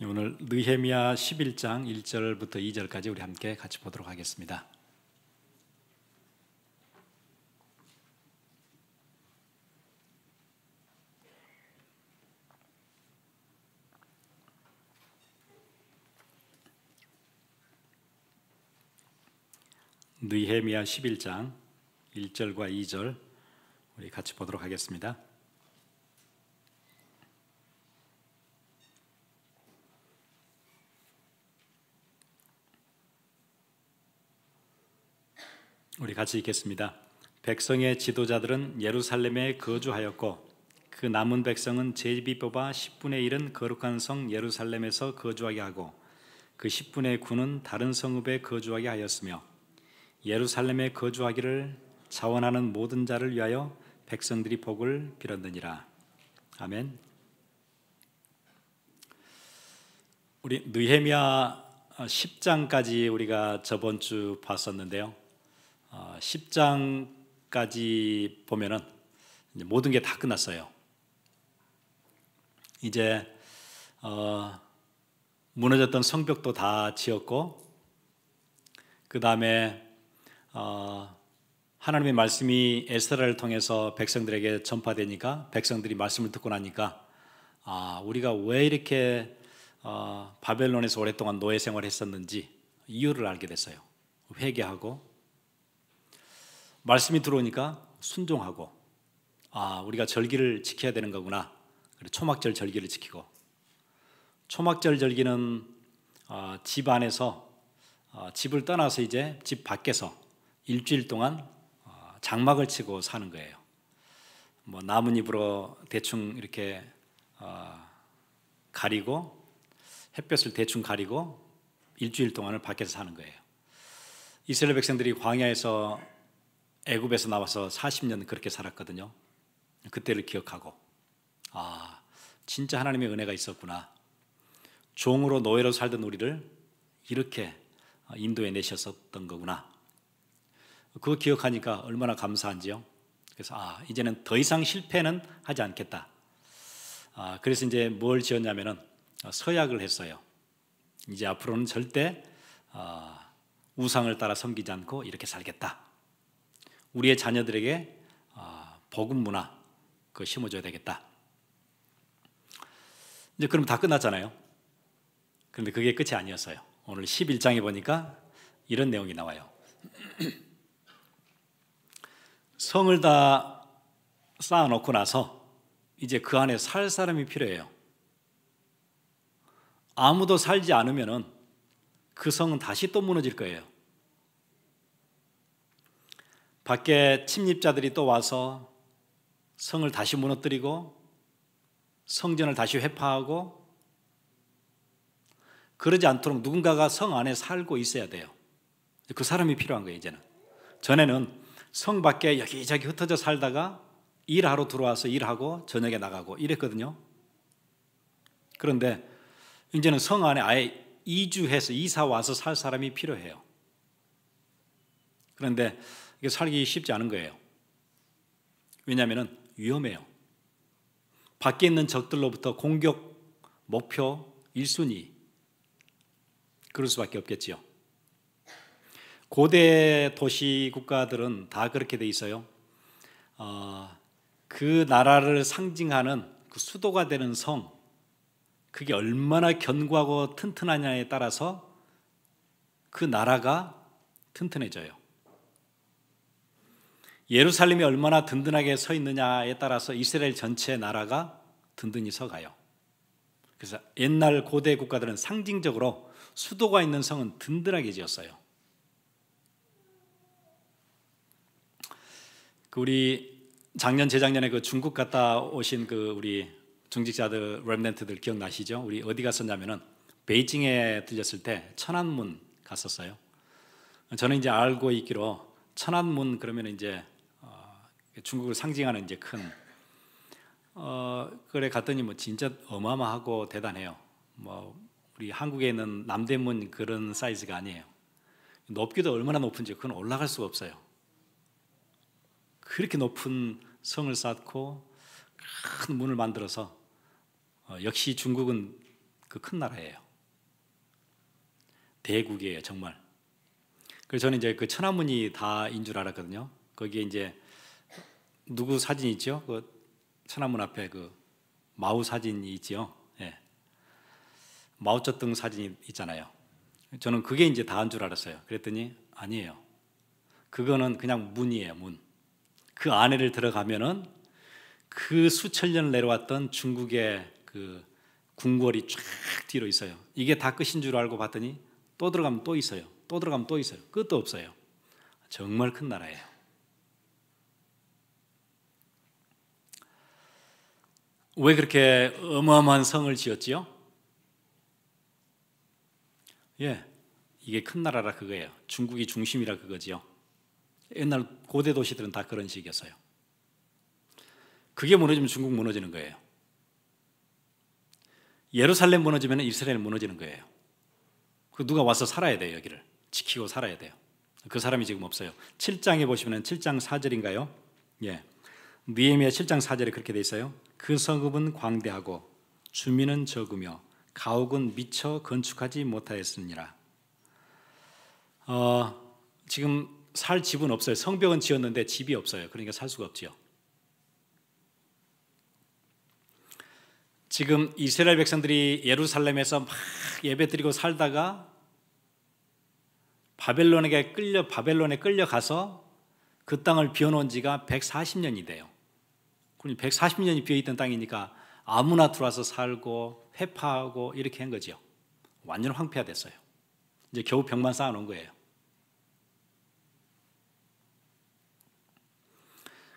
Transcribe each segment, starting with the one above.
예, 오늘 느헤미야 11장 1절부터 2절까지 우리 함께 같이 보도록 하겠습니다. 느헤미야 11장 1절과 2절 우리 같이 보도록 하겠습니다. 우리 같이 읽겠습니다. 백성의 지도자들은 예루살렘에 거주하였고 그 남은 백성은 제비 뽑아 10분의 1은 거룩한 성 예루살렘에서 거주하게 하고 그 10분의 9는 다른 성읍에 거주하게 하였으며 예루살렘에 거주하기를 자원하는 모든 자를 위하여 백성들이 복을 빌었느니라. 아멘. 우리 느헤미야 10장까지 우리가 저번 주 봤었는데요. 10장까지 아, 보면은 모든 게 다 끝났어요. 이제 어, 무너졌던 성벽도 다 지었고 그 다음에 어, 하나님의 말씀이 에스라를 통해서 백성들에게 전파되니까 백성들이 말씀을 듣고 나니까 아 우리가 왜 이렇게 어, 바벨론에서 오랫동안 노예 생활했었는지 이유를 알게 됐어요. 회개하고 말씀이 들어오니까 순종하고 아 우리가 절기를 지켜야 되는 거구나. 초막절 절기를 지키고 초막절 절기는 어, 집 안에서 어, 집을 떠나서 이제 집 밖에서 일주일 동안 어, 장막을 치고 사는 거예요. 뭐 나뭇잎으로 대충 이렇게 가리고 햇볕을 대충 가리고 일주일 동안을 밖에서 사는 거예요. 이스라엘 백성들이 광야에서 애굽에서 나와서 40년 그렇게 살았거든요. 그때를 기억하고 아 진짜 하나님의 은혜가 있었구나. 종으로 노예로 살던 우리를 이렇게 인도에 내셨었던 거구나. 그거 기억하니까 얼마나 감사한지요. 그래서 아 이제는 더 이상 실패는 하지 않겠다. 아 그래서 이제 뭘 지었냐면은 어, 서약을 했어요. 이제 앞으로는 절대 아, 우상을 따라 섬기지 않고 이렇게 살겠다. 우리의 자녀들에게 아, 복음 문화 그 심어줘야 되겠다. 이제 그럼 다 끝났잖아요. 그런데 그게 끝이 아니었어요. 오늘 11장에 보니까 이런 내용이 나와요. 성을 다 쌓아놓고 나서 이제 그 안에 살 사람이 필요해요. 아무도 살지 않으면그 성은 다시 또 무너질 거예요. 밖에 침입자들이 또 와서 성을 다시 무너뜨리고 성전을 다시 회파하고 그러지 않도록 누군가가 성 안에 살고 있어야 돼요. 그 사람이 필요한 거예요, 이제는. 전에는 성 밖에 여기저기 흩어져 살다가 일하러 들어와서 일하고 저녁에 나가고 이랬거든요. 그런데 이제는 성 안에 아예 이주해서 이사 와서 살 사람이 필요해요. 그런데 이게 살기 쉽지 않은 거예요. 왜냐하면 위험해요. 밖에 있는 적들로부터 공격 목표 1순위 그럴 수밖에 없겠지요. 고대 도시 국가들은 다 그렇게 돼 있어요. 어, 그 나라를 상징하는 그 수도가 되는 성, 그게 얼마나 견고하고 튼튼하냐에 따라서 그 나라가 튼튼해져요. 예루살렘이 얼마나 든든하게 서 있느냐에 따라서 이스라엘 전체 나라가 든든히 서가요. 그래서 옛날 고대 국가들은 상징적으로 수도가 있는 성은 든든하게 지었어요. 그 우리 작년 재작년에 그 중국 갔다 오신 그 우리 중직자들 렘넨트들 기억나시죠? 우리 어디 갔었냐면은 베이징에 들렸을 때 천안문 갔었어요. 저는 이제 알고 있기로 천안문 그러면 이제 중국을 상징하는 이제 큰 어, 그래 갔더니 뭐 진짜 어마어마하고 대단해요. 뭐 우리 한국에 는 남대문 그런 사이즈가 아니에요. 높기도 얼마나 높은지 그건 올라갈 수가 없어요. 그렇게 높은 성을 쌓고 큰 문을 만들어서 어, 역시 중국은 그 큰 나라예요. 대국이에요, 정말. 그래서 저는 이제 그 천안문이 다인 줄 알았거든요. 거기에 이제 누구 사진 있죠? 그 천안문 앞에 그 마우 사진이 있죠 예. 마오쩌둥 사진이 있잖아요. 저는 그게 이제 다한 줄 알았어요. 그랬더니 아니에요. 그거는 그냥 문이에요, 문. 그 안에를 들어가면은 그 수천 년 내려왔던 중국의 그 궁궐이 쫙 뒤로 있어요. 이게 다 끝인 줄 알고 봤더니 또 들어가면 또 있어요. 또 들어가면 또 있어요. 끝도 없어요. 정말 큰 나라예요. 왜 그렇게 어마어마한 성을 지었지요? 예, 이게 큰 나라라 그거예요. 중국이 중심이라 그거지요. 옛날 고대 도시들은 다 그런 식이었어요. 그게 무너지면 중국 무너지는 거예요. 예루살렘 무너지면 이스라엘 무너지는 거예요. 그 누가 와서 살아야 돼요, 여기를. 지키고 살아야 돼요. 그 사람이 지금 없어요. 7장에 보시면 7장 4절인가요? 예. 느헤미야 7장 4절에 그렇게 돼 있어요. 그 성읍은 광대하고 주민은 적으며 가옥은 미처 건축하지 못하였습니다. 어, 지금 살 집은 없어요. 성벽은 지었는데 집이 없어요. 그러니까 살 수가 없지요. 지금 이스라엘 백성들이 예루살렘에서 막 예배드리고 살다가 바벨론에게 끌려 바벨론에 끌려가서 그 땅을 비워놓은 지가 140년이 돼요. 140년이 비어있던 땅이니까 아무나 들어와서 살고 회파하고 이렇게 한 거죠. 완전 황폐화됐어요. 이제 겨우 병만 쌓아놓은 거예요.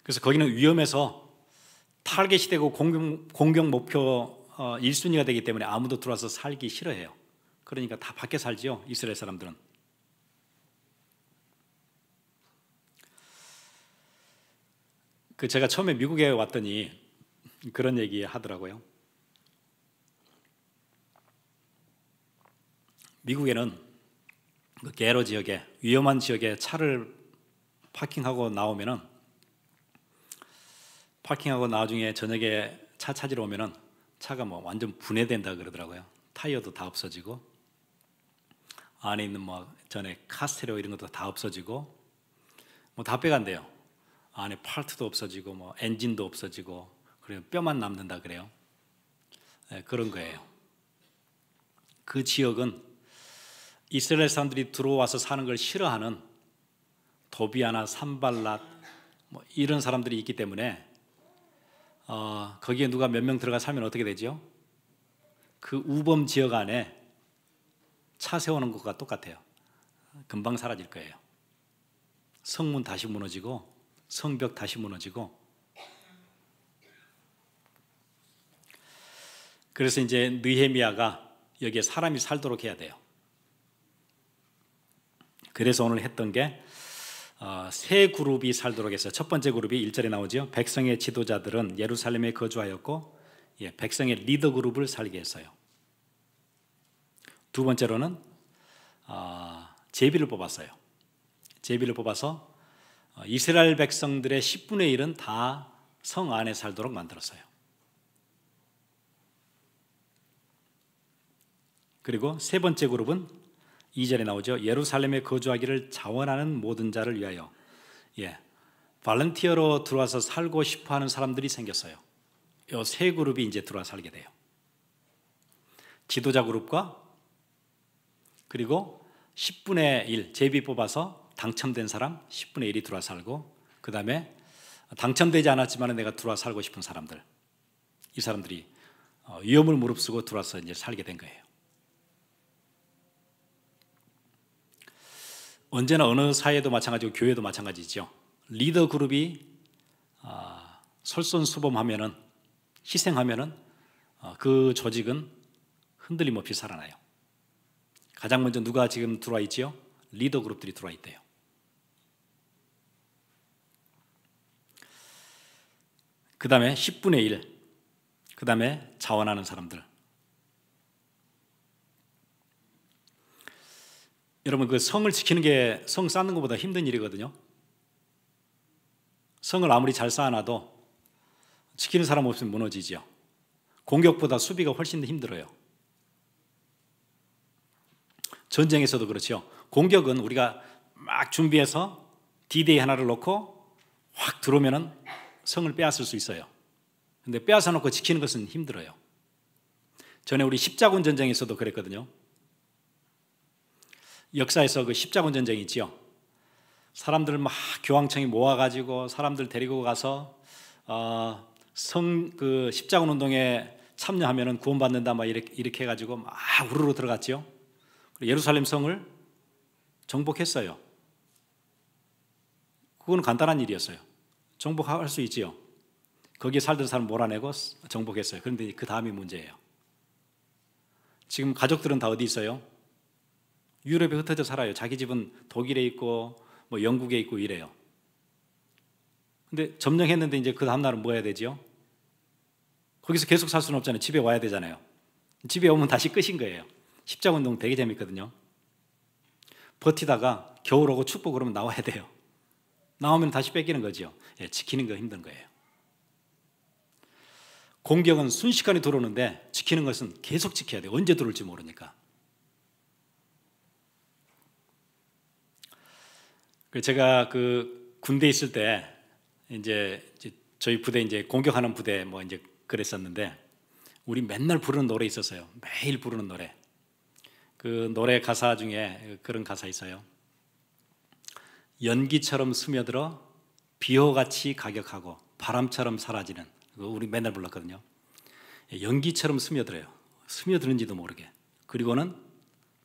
그래서 거기는 위험해서 타겟이 되고 공격, 공격 목표 1순위가 어, 되기 때문에 아무도 들어와서 살기 싫어해요. 그러니까 다 밖에 살지요. 이스라엘 사람들은. 그 제가 처음에 미국에 왔더니 그런 얘기 하더라고요. 미국에는 그 게러 지역에 위험한 지역에 차를 파킹하고 나오면은 파킹하고 나중에 저녁에 차 찾으러 오면은 차가 뭐 완전 분해된다 그러더라고요. 타이어도 다 없어지고 안에 있는 뭐 전에 카스테레오 이런 것도 다 없어지고 뭐다 빼간대요. 안에 파트도 없어지고 뭐 엔진도 없어지고 그래요 뼈만 남는다 그래요. 네, 그런 거예요. 그 지역은 이스라엘 사람들이 들어와서 사는 걸 싫어하는 도비아나 산발랏 뭐 이런 사람들이 있기 때문에 어, 거기에 누가 몇 명 들어가 살면 어떻게 되죠? 그 우범 지역 안에 차 세우는 것과 똑같아요. 금방 사라질 거예요. 성문 다시 무너지고 성벽 다시 무너지고 그래서 이제 느헤미야가 여기에 사람이 살도록 해야 돼요. 그래서 오늘 했던 게세 어, 그룹이 살도록 했어요. 첫 번째 그룹이 1절에 나오죠. 백성의 지도자들은 예루살렘에 거주하였고 예, 백성의 리더 그룹을 살게 했어요. 두 번째로는 아, 제비를 뽑았어요. 제비를 뽑아서 어, 이스라엘 백성들의 10분의 1은 다 성 안에 살도록 만들었어요. 그리고 세 번째 그룹은 2절에 나오죠. 예루살렘에 거주하기를 자원하는 모든 자를 위하여 예, 발렌티어로 들어와서 살고 싶어하는 사람들이 생겼어요. 이 세 그룹이 이제 들어와 살게 돼요. 지도자 그룹과 그리고 10분의 1 제비 뽑아서 당첨된 사람 10분의 1이 들어와 살고 그 다음에 당첨되지 않았지만 내가 들어와 살고 싶은 사람들 이 사람들이 어, 위험을 무릅쓰고 들어와서 이제 살게 된 거예요. 언제나 어느 사회도 마찬가지고 교회도 마찬가지죠. 리더 그룹이 설선수범하면은 아, 희생하면은 어, 그 조직은 흔들림 없이 살아나요. 가장 먼저 누가 지금 들어와 있지요? 리더 그룹들이 들어와 있대요. 그 다음에 10분의 1, 그 다음에 자원하는 사람들. 여러분 그 성을 지키는 게 성 쌓는 것보다 힘든 일이거든요. 성을 아무리 잘 쌓아놔도 지키는 사람 없으면 무너지죠 공격보다 수비가 훨씬 더 힘들어요. 전쟁에서도 그렇죠. 공격은 우리가 막 준비해서 디데이 하나를 놓고 확 들어오면은 성을 빼앗을 수 있어요. 근데 빼앗아 놓고 지키는 것은 힘들어요. 전에 우리 십자군 전쟁에서도 그랬거든요. 역사에서 그 십자군 전쟁 있지요. 사람들 막교황청에 모아가지고 사람들 데리고 가서 어, 성그 십자군 운동에 참여하면 구원받는다 막 이렇게, 이렇게 해가지고 막 우르르 들어갔지요. 예루살렘 성을 정복했어요. 그건 간단한 일이었어요. 정복할 수 있지요. 거기에 살던 사람 몰아내고 정복했어요. 그런데 그 다음이 문제예요. 지금 가족들은 다 어디 있어요? 유럽에 흩어져 살아요. 자기 집은 독일에 있고 뭐 영국에 있고 이래요. 근데 점령했는데 이제 그 다음 날은 뭐 해야 되지요? 거기서 계속 살 수는 없잖아요. 집에 와야 되잖아요. 집에 오면 다시 끝인 거예요. 십자 운동 되게 재밌거든요. 버티다가 겨울 오고 축복 그러면 나와야 돼요. 나오면 다시 뺏기는 거지요. 예, 지키는 게 힘든 거예요. 공격은 순식간에 들어오는데 지키는 것은 계속 지켜야 돼. 언제 들어올지 모르니까. 제가 그 군대 있을 때 이제 저희 부대 이제 공격하는 부대 뭐 이제 그랬었는데 우리 맨날 부르는 노래 있었어요. 매일 부르는 노래. 그 노래 가사 중에 그런 가사 있어요. 연기처럼 스며들어 비호같이 가격하고 바람처럼 사라지는 우리 맨날 불렀거든요. 예, 연기처럼 스며들어요. 스며드는지도 모르게. 그리고는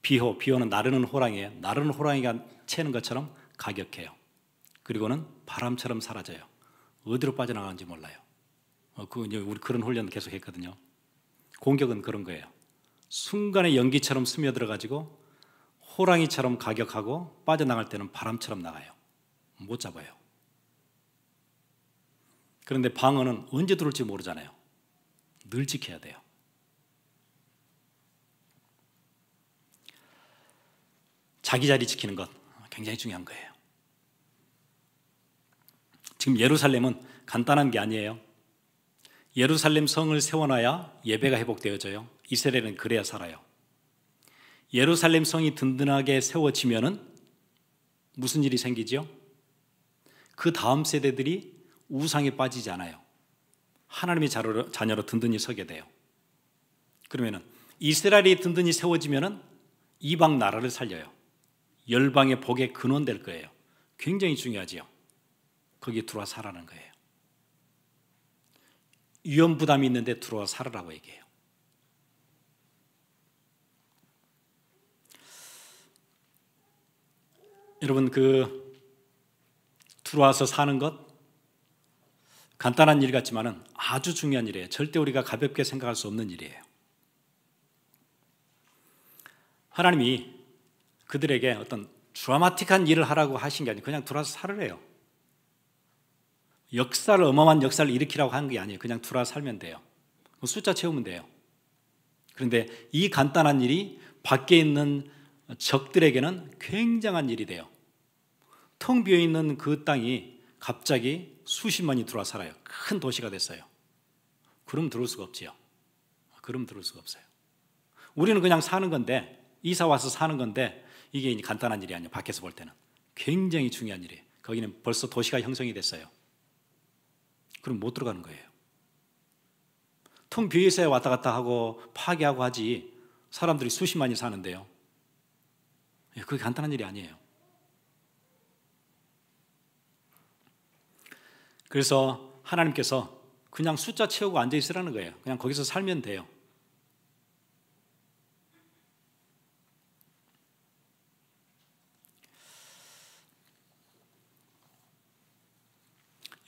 비호, 비호는 나르는 호랑이에요. 나르는 호랑이가 채는 것처럼 가격해요. 그리고는 바람처럼 사라져요. 어디로 빠져나가는지 몰라요. 어, 그이 우리 그런 훈련 계속했거든요. 공격은 그런 거예요. 순간에 연기처럼 스며들어 가지고 호랑이처럼 가격하고 빠져나갈 때는 바람처럼 나가요. 못 잡아요. 그런데 방어는 언제 들어올지 모르잖아요. 늘 지켜야 돼요. 자기 자리 지키는 것 굉장히 중요한 거예요. 지금 예루살렘은 간단한 게 아니에요. 예루살렘 성을 세워놔야 예배가 회복되어져요. 이스라엘은 그래야 살아요. 예루살렘 성이 든든하게 세워지면은 무슨 일이 생기죠? 그 다음 세대들이 우상에 빠지지 않아요. 하나님의 자료로, 자녀로 든든히 서게 돼요. 그러면은 이스라엘이 든든히 세워지면은 이방 나라를 살려요. 열방의 복의 근원 될 거예요. 굉장히 중요하지요. 거기에 들어와 살라는 거예요. 위험 부담이 있는데 들어와 살으라고 얘기해요. 여러분 그 들어와서 사는 것 간단한 일 같지만은 아주 중요한 일이에요. 절대 우리가 가볍게 생각할 수 없는 일이에요. 하나님이 그들에게 어떤 드라마틱한 일을 하라고 하신 게 아니고 그냥 들어와서 살을해요 역사를 어마어마한 역사를 일으키라고 하는 게 아니에요. 그냥 들어와 살면 돼요. 뭐 숫자 채우면 돼요. 그런데 이 간단한 일이 밖에 있는 적들에게는 굉장한 일이 돼요. 텅 비어 있는 그 땅이 갑자기 수십만이 들어와 살아요. 큰 도시가 됐어요. 그럼 들어올 수가 없지요. 그럼 들어올 수가 없어요. 우리는 그냥 사는 건데 이사 와서 사는 건데 이게 간단한 일이 아니에요. 밖에서 볼 때는 굉장히 중요한 일이에요. 거기는 벌써 도시가 형성이 됐어요. 그럼 못 들어가는 거예요. 통 비에서 왔다 갔다 하고 파괴하고 하지 사람들이 수십만이 사는데요. 예, 그게 간단한 일이 아니에요. 그래서 하나님께서 그냥 숫자 채우고 앉아 있으라는 거예요. 그냥 거기서 살면 돼요.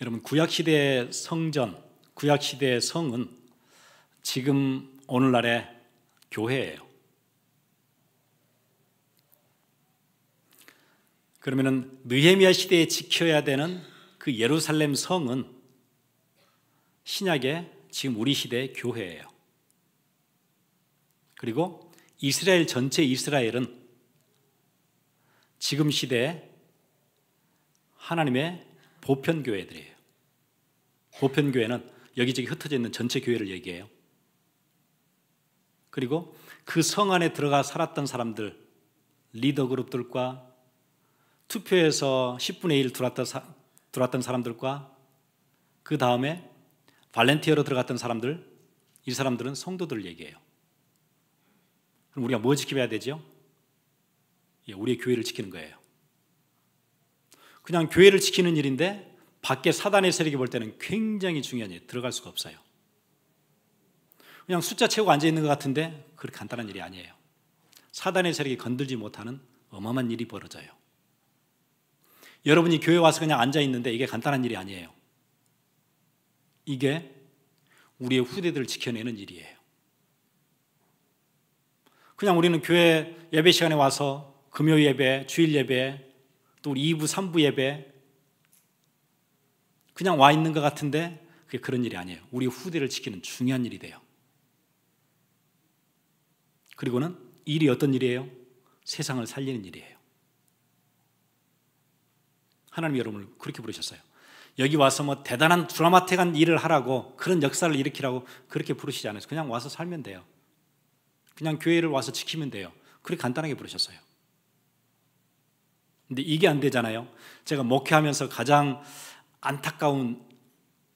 여러분 구약 시대의 성전, 구약 시대의 성은 지금 오늘날의 교회예요. 그러면은 느헤미야 시대에 지켜야 되는 그 예루살렘 성은 신약의 지금 우리 시대의 교회예요. 그리고 이스라엘 전체 이스라엘은 지금 시대의 하나님의 보편 교회들이에요. 보편 교회는 여기저기 흩어져 있는 전체 교회를 얘기해요. 그리고 그 성 안에 들어가 살았던 사람들 리더 그룹들과 투표해서 10분의 1 들어왔던 들어왔던 사람들과 그 다음에 발렌티어로 들어갔던 사람들 이 사람들은 성도들 얘기해요 그럼 우리가 뭐 지켜야 봐 되죠? 예, 우리의 교회를 지키는 거예요. 그냥 교회를 지키는 일인데 밖에 사단의 세력이 볼 때는 굉장히 중요한 일 들어갈 수가 없어요. 그냥 숫자 채우고 앉아 있는 것 같은데 그렇게 간단한 일이 아니에요. 사단의 세력이 건들지 못하는 어마어마한 일이 벌어져요. 여러분이 교회 와서 그냥 앉아 있는데 이게 간단한 일이 아니에요. 이게 우리의 후대들을 지켜내는 일이에요. 그냥 우리는 교회 예배 시간에 와서 금요 예배, 주일 예배, 또 우리 2부, 3부 예배 그냥 와 있는 것 같은데 그게 그런 일이 아니에요. 우리 후대를 지키는 중요한 일이 돼요. 그리고는 일이 어떤 일이에요? 세상을 살리는 일이에요. 하나님 여러분을 그렇게 부르셨어요. 여기 와서 뭐 대단한 드라마틱한 일을 하라고 그런 역사를 일으키라고 그렇게 부르시지 않아서 그냥 와서 살면 돼요. 그냥 교회를 와서 지키면 돼요. 그렇게 간단하게 부르셨어요. 근데 이게 안 되잖아요. 제가 목회하면서 가장 안타까운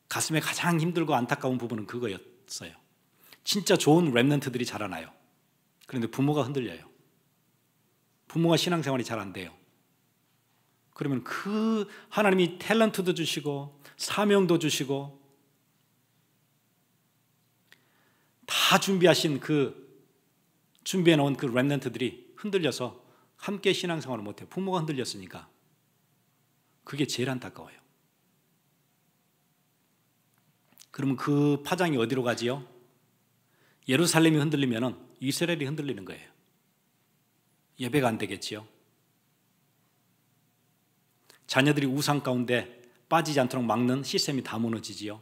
가슴에 가장 힘들고 안타까운 부분은 그거였어요. 진짜 좋은 랩런트들이 자라나요. 그런데 부모가 흔들려요. 부모가 신앙생활이 잘 안 돼요. 그러면 그 하나님이 탤런트도 주시고 사명도 주시고 다 준비하신 그 준비해 놓은 그 랩런트들이 흔들려서 함께 신앙생활을 못해 부모가 흔들렸으니까 그게 제일 안타까워요. 그러면 그 파장이 어디로 가지요? 예루살렘이 흔들리면 이스라엘이 흔들리는 거예요. 예배가 안 되겠지요. 자녀들이 우상 가운데 빠지지 않도록 막는 시스템이 다 무너지지요.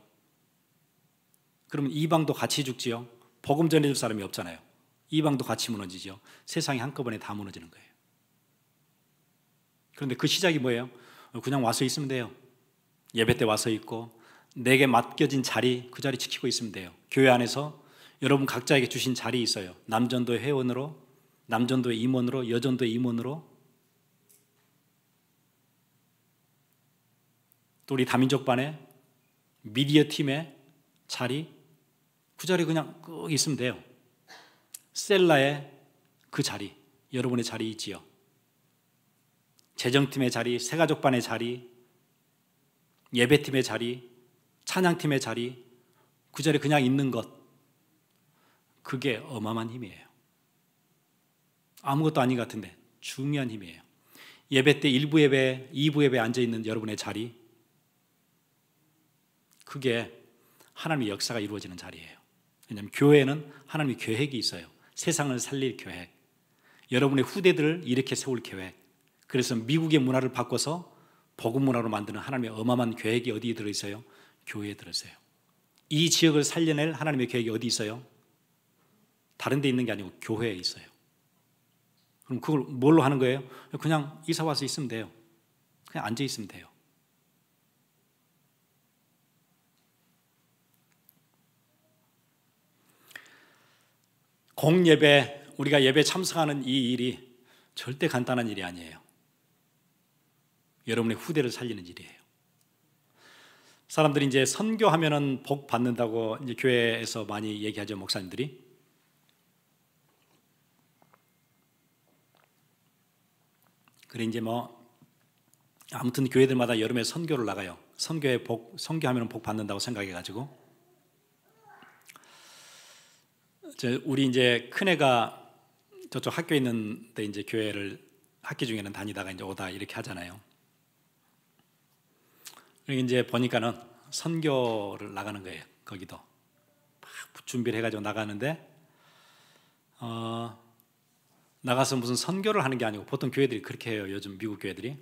그러면 이방도 같이 죽지요. 복음 전해줄 사람이 없잖아요. 이방도 같이 무너지죠. 세상이 한꺼번에 다 무너지는 거예요. 그런데 그 시작이 뭐예요? 그냥 와서 있으면 돼요. 예배 때 와서 있고 내게 맡겨진 자리 그 자리 지키고 있으면 돼요. 교회 안에서 여러분 각자에게 주신 자리 있어요. 남전도 회원으로, 남전도 임원으로, 여전도 임원으로 또 우리 다민족 반의 미디어 팀의 자리 그 자리 그냥 꼭 있으면 돼요. 셀라의 그 자리 여러분의 자리 있지요. 재정팀의 자리, 새가족반의 자리, 예배팀의 자리, 찬양팀의 자리, 그 자리 그냥 있는 것. 그게 어마어마한 힘이에요. 아무것도 아닌 것 같은데 중요한 힘이에요. 예배 때 1부 예배, 2부 예배 에 앉아 있는 여러분의 자리, 그게 하나님의 역사가 이루어지는 자리예요. 왜냐하면 교회는 하나님의 계획이 있어요. 세상을 살릴 계획, 여러분의 후대들을 이렇게 세울 계획. 그래서 미국의 문화를 바꿔서 복음 문화로 만드는 하나님의 어마어마한 계획이 어디에 들어 있어요? 교회에 들어 있어요. 이 지역을 살려낼 하나님의 계획이 어디 있어요? 다른 데 있는 게 아니고 교회에 있어요. 그럼 그걸 뭘로 하는 거예요? 그냥 이사 와서 있으면 돼요. 그냥 앉아 있으면 돼요. 공예배, 우리가 예배 참석하는 이 일이 절대 간단한 일이 아니에요. 여러분의 후대를 살리는 일이에요. 사람들이 이제 선교하면은 복 받는다고 이제 교회에서 많이 얘기하죠, 목사님들이. 그래 이제 뭐 아무튼 교회들마다 여름에 선교를 나가요. 선교에 복 선교하면 복 받는다고 생각해 가지고 우리 이제 큰 애가 저쪽 학교에 있는데 이제 교회를 학기 중에는 다니다가 이제 오다 이렇게 하잖아요. 그리고 이제 보니까는 선교를 나가는 거예요. 거기도 막 준비를 해가지고 나가는데 어, 나가서 무슨 선교를 하는 게 아니고 보통 교회들이 그렇게 해요. 요즘 미국 교회들이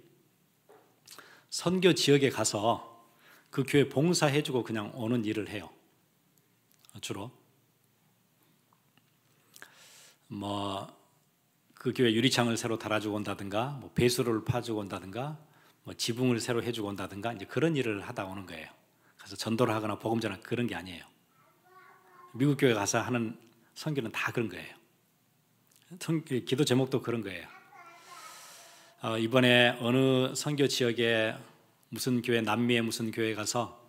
선교 지역에 가서 그 교회 봉사해주고 그냥 오는 일을 해요. 주로 뭐그 교회 유리창을 새로 달아주고 온다든가 뭐배수를 파주고 온다든가 뭐 지붕을 새로 해주고 온다든가 이제 그런 일을 하다 오는 거예요. 그래서 전도를 하거나 복음 전하 그런 게 아니에요. 미국 교회 가서 하는 선교는 다 그런 거예요. 성, 기도 제목도 그런 거예요. 어, 이번에 어느 선교 지역에 무슨 교회 남미의 무슨 교회 가서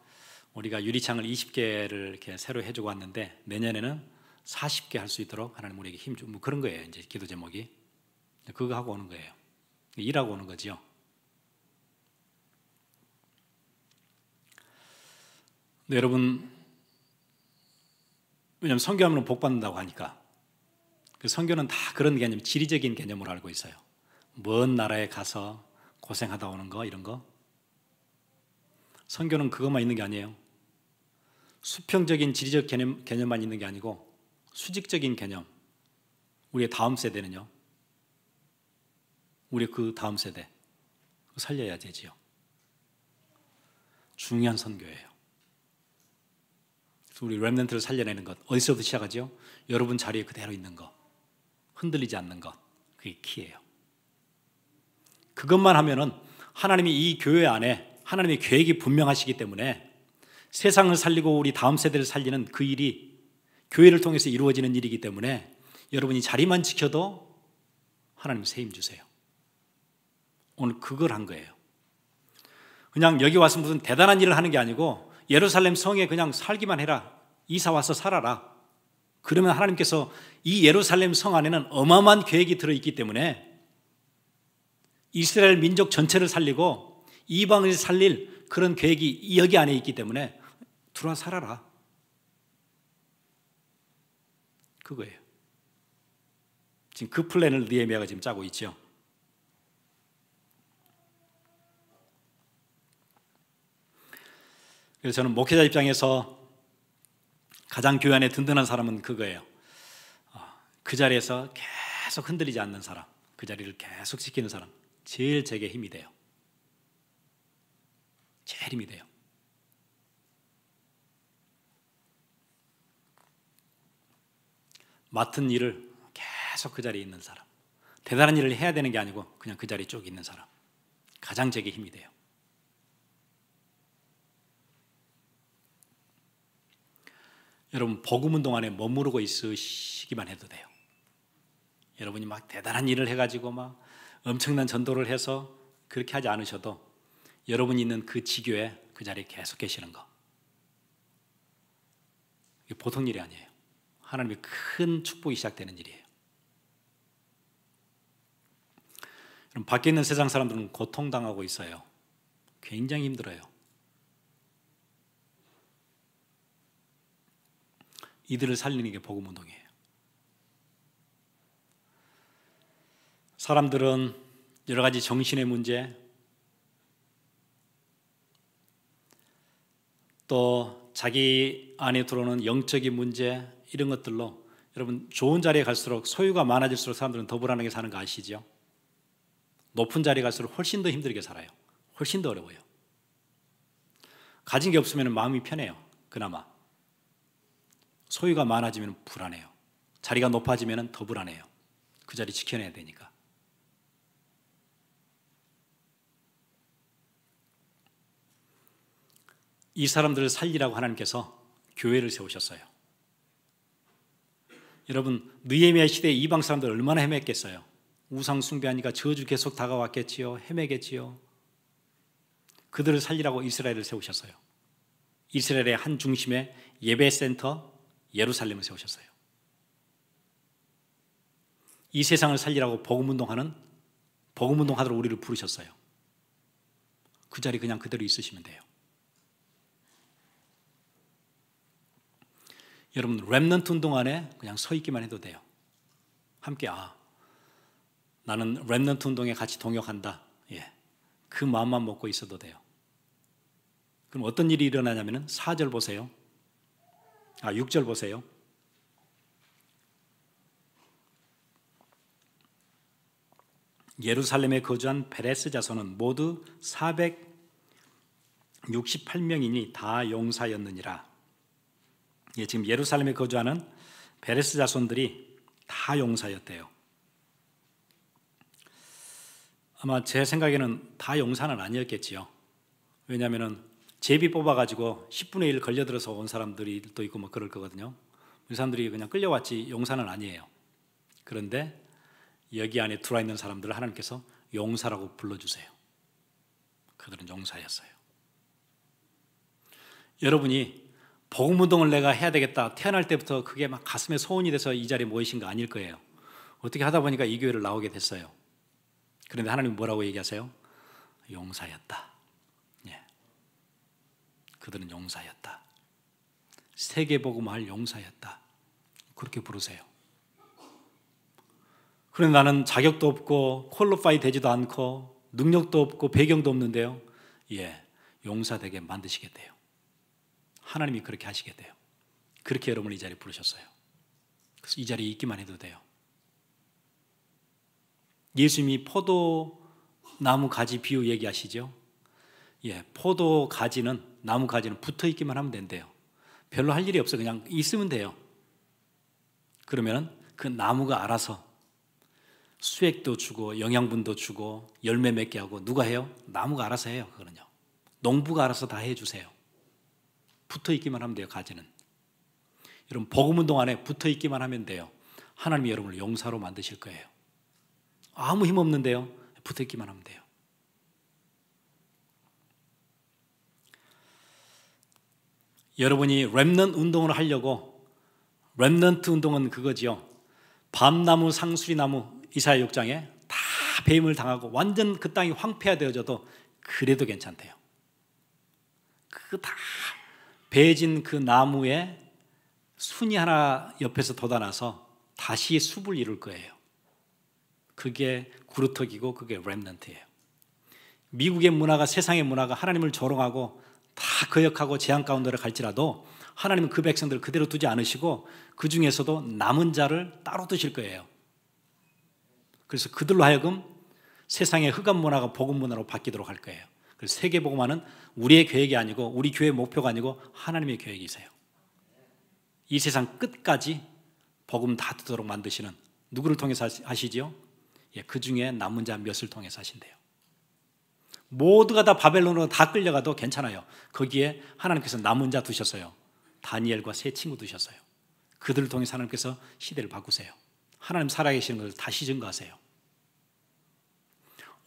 우리가 유리창을 20개를 이렇게 새로 해주고 왔는데 내년에는 40개 할 수 있도록 하나님 우리에게 힘 주. 뭐 그런 거예요. 이제 기도 제목이 그거 하고 오는 거예요. 일하고 오는 거죠. 근 여러분 왜냐하면 성교하면 복 받는다고 하니까 그 성교는 다 그런 개념, 지리적인 개념으로 알고 있어요. 먼 나라에 가서 고생하다 오는 거 이런 거. 성교는 그것만 있는 게 아니에요. 수평적인 지리적 개념, 개념만 있는 게 아니고 수직적인 개념. 우리의 다음 세대는요. 우리그 다음 세대 살려야 되지요. 중요한 선교예요. 우리 렘넌트를 살려내는 것 어디서부터 시작하죠? 여러분 자리에 그대로 있는 것, 흔들리지 않는 것, 그게 키예요. 그것만 하면은 하나님이 이 교회 안에 하나님의 계획이 분명하시기 때문에 세상을 살리고 우리 다음 세대를 살리는 그 일이 교회를 통해서 이루어지는 일이기 때문에 여러분이 자리만 지켜도 하나님 세임 주세요. 오늘 그걸 한 거예요. 그냥 여기 와서 무슨 대단한 일을 하는 게 아니고 예루살렘 성에 그냥 살기만 해라. 이사 와서 살아라. 그러면 하나님께서 이 예루살렘 성 안에는 어마어마한 계획이 들어있기 때문에 이스라엘 민족 전체를 살리고 이방을 살릴 그런 계획이 여기 안에 있기 때문에 들어와 살아라. 그거예요. 지금 그 플랜을 느헤미야가 지금 짜고 있죠. 그래서 저는 목회자 입장에서 가장 교회 안에 든든한 사람은 그거예요. 어, 그 자리에서 계속 흔들리지 않는 사람, 그 자리를 계속 지키는 사람, 제일 제게 힘이 돼요. 제일 힘이 돼요. 맡은 일을 계속 그 자리에 있는 사람. 대단한 일을 해야 되는 게 아니고 그냥 그 자리에 쭉 있는 사람. 가장 제게 힘이 돼요. 여러분 복음 운동 안에 머무르고 있으시기만 해도 돼요. 여러분이 막 대단한 일을 해가지고 막 엄청난 전도를 해서 그렇게 하지 않으셔도 여러분이 있는 그 지교에 그 자리에 계속 계시는 거. 보통 일이 아니에요. 하나님의 큰 축복이 시작되는 일이에요. 그럼 밖에 있는 세상 사람들은 고통당하고 있어요. 굉장히 힘들어요. 이들을 살리는 게 복음 운동이에요. 사람들은 여러 가지 정신의 문제 또 자기 안에 들어오는 영적인 문제 이런 것들로 여러분 좋은 자리에 갈수록 소유가 많아질수록 사람들은 더 불안하게 사는 거 아시죠? 높은 자리에 갈수록 훨씬 더 힘들게 살아요. 훨씬 더 어려워요. 가진 게 없으면 마음이 편해요. 그나마. 소유가 많아지면 불안해요. 자리가 높아지면 더 불안해요. 그 자리 지켜내야 되니까. 이 사람들을 살리라고 하나님께서 교회를 세우셨어요. 여러분 느헤미야 시대 이방 사람들 얼마나 헤맸겠어요. 우상 숭배하니까 저주 계속 다가왔겠지요. 헤매겠지요. 그들을 살리라고 이스라엘을 세우셨어요. 이스라엘의 한 중심에 예배센터 예루살렘을 세우셨어요. 이 세상을 살리라고 복음운동하는 복음운동하도록 우리를 부르셨어요. 그 자리 그냥 그대로 있으시면 돼요. 여러분 렘넌트 운동 안에 그냥 서 있기만 해도 돼요. 함께 아 나는 렘넌트 운동에 같이 동역한다. 예. 그 마음만 먹고 있어도 돼요. 그럼 어떤 일이 일어나냐면은 4절 보세요. 아, 6절 보세요. 예루살렘에 거주한 베레스 자손은 모두 468명이니 다 용사였느니라. 예, 지금 예루살렘에 거주하는 베레스 자손들이 다 용사였대요. 아마 제 생각에는 다 용사는 아니었겠지요. 왜냐하면 제비 뽑아가지고 10분의 1 걸려들어서 온 사람들이 또 있고 뭐 그럴 거거든요. 이 사람들이 그냥 끌려왔지 용사는 아니에요. 그런데 여기 안에 들어 있는 사람들을 하나님께서 용사라고 불러주세요. 그들은 용사였어요. 여러분이 복음운동을 내가 해야 되겠다 태어날 때부터 그게 막 가슴에 소원이 돼서 이 자리에 모이신 거 아닐 거예요. 어떻게 하다 보니까 이 교회를 나오게 됐어요. 그런데 하나님 뭐라고 얘기하세요? 용사였다. 예. 그들은 용사였다. 세계복음할 용사였다. 그렇게 부르세요. 그런데 나는 자격도 없고 콜로파이 되지도 않고 능력도 없고 배경도 없는데요. 예, 용사되게 만드시겠대요. 하나님이 그렇게 하시게 돼요. 그렇게 여러분을 이 자리에 부르셨어요. 그래서 이 자리에 있기만 해도 돼요. 예수님이 포도나무 가지 비유 얘기하시죠? 예, 포도 가지는, 나무 가지는 붙어 있기만 하면 된대요. 별로 할 일이 없어. 그냥 있으면 돼요. 그러면 그 나무가 알아서 수액도 주고 영양분도 주고 열매 맺게 하고 누가 해요? 나무가 알아서 해요. 그거는요. 농부가 알아서 다 해주세요. 붙어 있기만 하면 돼요. 가지는. 여러분 복음 운동 안에 붙어 있기만 하면 돼요. 하나님이 여러분을 용사로 만드실 거예요. 아무 힘 없는데요. 붙어 있기만 하면 돼요. 여러분이 랩넌 운동을 하려고 랩넌트 운동은 그거지요. 밤나무, 상수리나무 이사야 6장에 다 배임을 당하고 완전 그 땅이 황폐화되어져도 그래도 괜찮대요. 그거 다 베진 그 나무에 순이 하나 옆에서 돋아나서 다시 숲을 이룰 거예요. 그게 구루터기고 그게 랩런트예요. 미국의 문화가 세상의 문화가 하나님을 조롱하고 다 거역하고 재앙 가운데로 갈지라도 하나님은 그 백성들을 그대로 두지 않으시고 그 중에서도 남은 자를 따로 두실 거예요. 그래서 그들로 하여금 세상의 흑암 문화가 복음 문화로 바뀌도록 할 거예요. 그 세계 복음화는 우리의 계획이 아니고 우리 교회 목표가 아니고 하나님의 계획이세요. 이 세상 끝까지 복음 다 듣도록 만드시는 누구를 통해서 하시지요? 예, 그 중에 남은 자 몇을 통해서 하신대요. 모두가 다 바벨론으로 다 끌려가도 괜찮아요. 거기에 하나님께서 남은 자 두셨어요. 다니엘과 세 친구 두셨어요. 그들을 통해 하나님께서 시대를 바꾸세요. 하나님 살아계시는 것을 다시 증거하세요.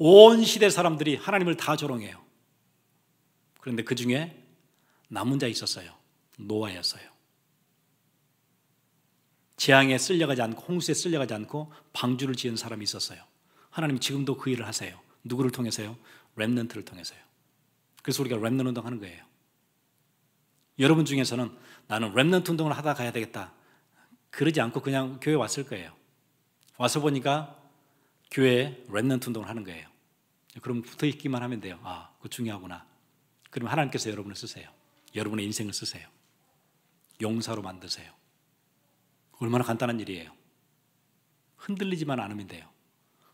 온 시대 사람들이 하나님을 다 조롱해요. 그런데 그 중에 남은 자 있었어요. 노아였어요. 재앙에 쓸려가지 않고 홍수에 쓸려가지 않고 방주를 지은 사람이 있었어요. 하나님 지금도 그 일을 하세요. 누구를 통해서요? 랩넌트를 통해서요. 그래서 우리가 랩넌트 운동하는 거예요. 여러분 중에서는 나는 랩넌트 운동을 하다 가야 되겠다. 그러지 않고 그냥 교회 왔을 거예요. 와서 보니까 교회에 랩넌트 운동을 하는 거예요. 그럼 붙어 있기만 하면 돼요. 아, 그 중요하구나. 그럼 하나님께서 여러분을 쓰세요. 여러분의 인생을 쓰세요. 용사로 만드세요. 얼마나 간단한 일이에요. 흔들리지만 않으면 돼요.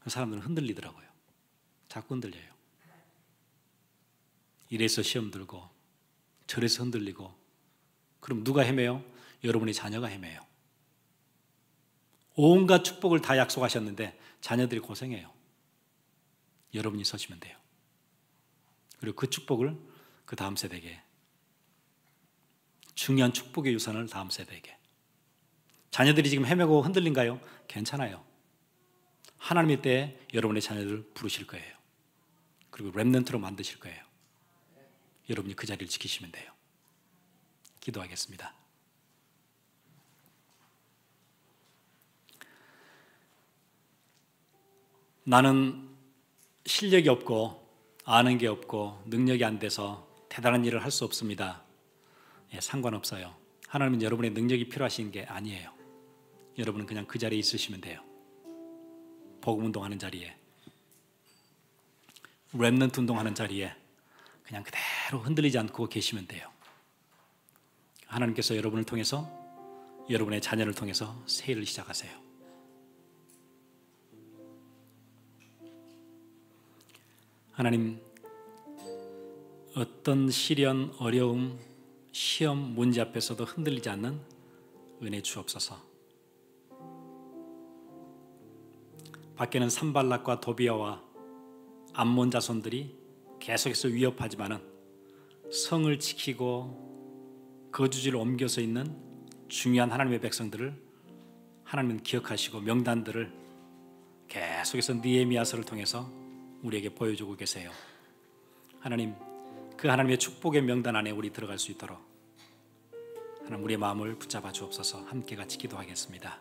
사람들은 흔들리더라고요. 자꾸 흔들려요. 이래서 시험 들고 저래서 흔들리고 그럼 누가 헤매요? 여러분의 자녀가 헤매요. 온갖 축복을 다 약속하셨는데 자녀들이 고생해요. 여러분이 서시면 돼요. 그리고 그 축복을 그 다음 세대에게 중요한 축복의 유산을 다음 세대에게 자녀들이 지금 헤매고 흔들린가요? 괜찮아요. 하나님의 때에 여러분의 자녀들을 부르실 거예요. 그리고 랩넌트로 만드실 거예요. 여러분이 그 자리를 지키시면 돼요. 기도하겠습니다. 나는 실력이 없고 아는 게 없고 능력이 안 돼서 대단한 일을 할 수 없습니다. 예, 상관없어요. 하나님은 여러분의 능력이 필요하신 게 아니에요. 여러분은 그냥 그 자리에 있으시면 돼요. 복음 운동하는 자리에 랩넌트 운동하는 자리에 그냥 그대로 흔들리지 않고 계시면 돼요. 하나님께서 여러분을 통해서 여러분의 자녀를 통해서 새 일을 시작하세요. 하나님 어떤 시련, 어려움, 시험, 문제 앞에서도 흔들리지 않는 은혜 주옵소서. 밖에는 산발락과 도비아와 암몬 자손들이 계속해서 위협하지만은 성을 지키고 거주지를 옮겨서 있는 중요한 하나님의 백성들을 하나님은 기억하시고 명단들을 계속해서 니에미아서를 통해서 우리에게 보여주고 계세요. 하나님, 그 하나님의 축복의 명단 안에 우리 들어갈 수 있도록 하나님 우리의 마음을 붙잡아 주옵소서 함께 같이 기도하겠습니다.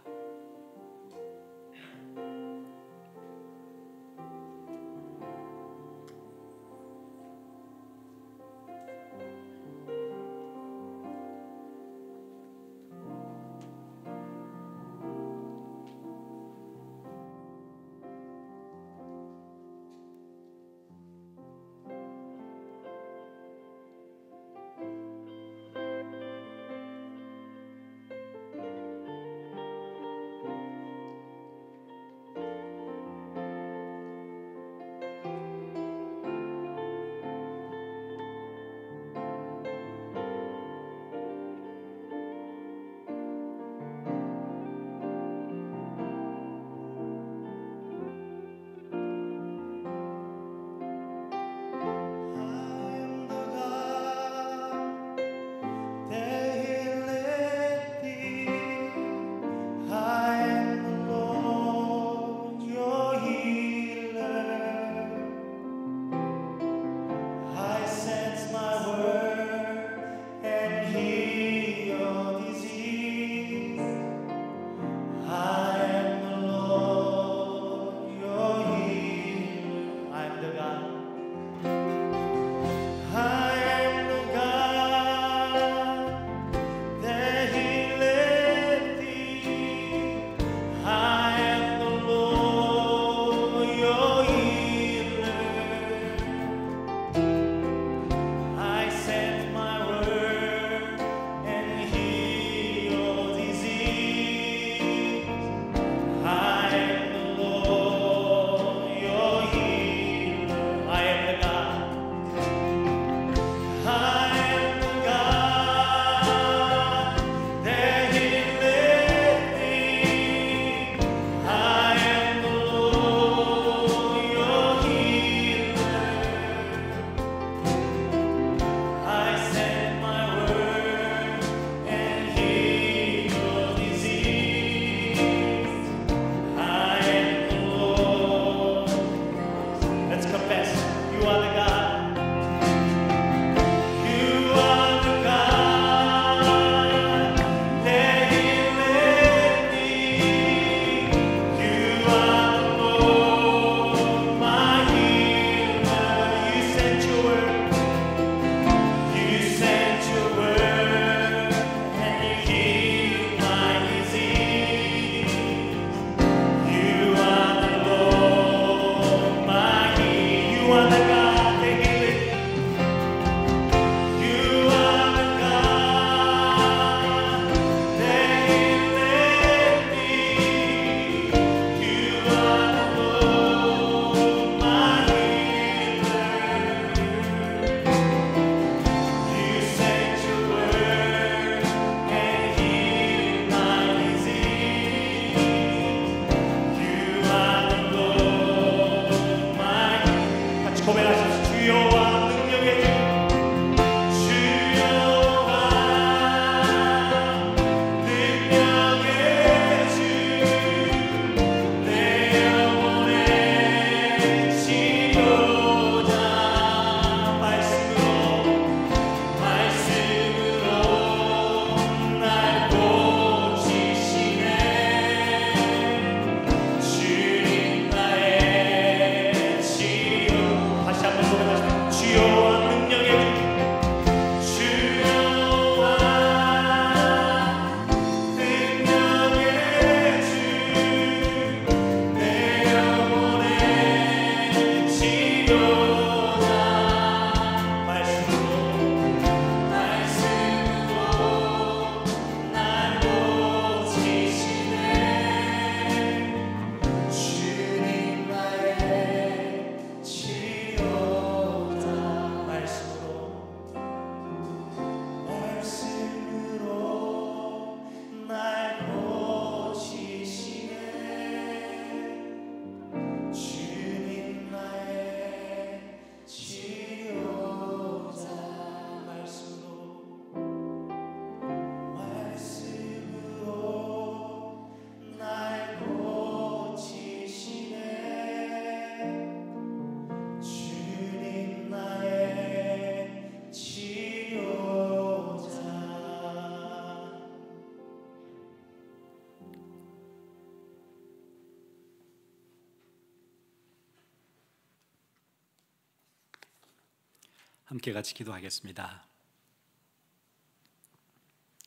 함께 같이 기도하겠습니다.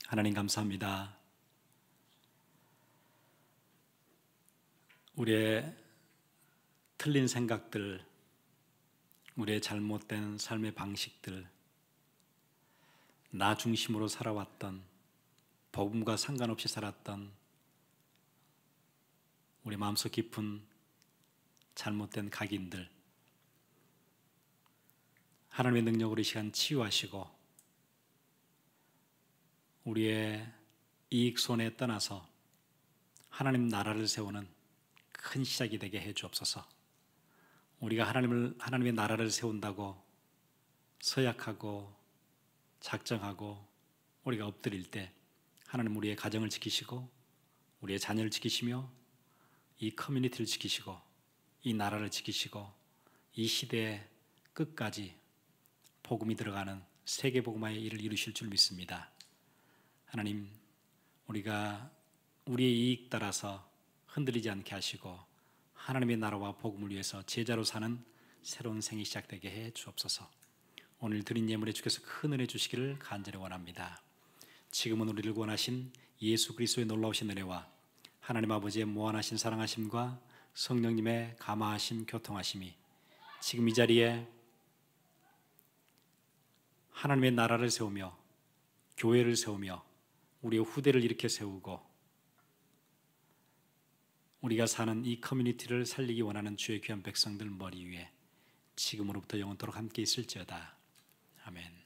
하나님 감사합니다. 우리의 틀린 생각들, 우리의 잘못된 삶의 방식들, 나 중심으로 살아왔던 복음과 상관없이 살았던 우리 마음속 깊은 잘못된 각인들 하나님의 능력으로 이 시간 치유하시고 우리의 이익 손에 떠나서 하나님 나라를 세우는 큰 시작이 되게 해 주옵소서. 우리가 하나님을 하나님의 나라를 세운다고 서약하고 작정하고 우리가 엎드릴 때 하나님 우리의 가정을 지키시고 우리의 자녀를 지키시며 이 커뮤니티를 지키시고 이 나라를 지키시고 이 시대의 끝까지 복음이 들어가는 세계 복음화의 일을 이루실 줄 믿습니다. 하나님, 우리가 우리의 이익 따라서 흔들리지 않게 하시고 하나님의 나라와 복음을 위해서 제자로 사는 새로운 생이 시작되게 해 주옵소서. 오늘 드린 예물에 주께서 큰 은혜 주시기를 간절히 원합니다. 지금은 우리를 구원하신 예수 그리스도의 놀라우신 은혜와 하나님 아버지의 무한하신 사랑하심과 성령님의 감화하심 교통하심이 지금 이 자리에 하나님의 나라를 세우며 교회를 세우며 우리의 후대를 이렇게 세우고 우리가 사는 이 커뮤니티를 살리기 원하는 주의 귀한 백성들 머리 위에 지금으로부터 영원토록 함께 있을지어다. 아멘.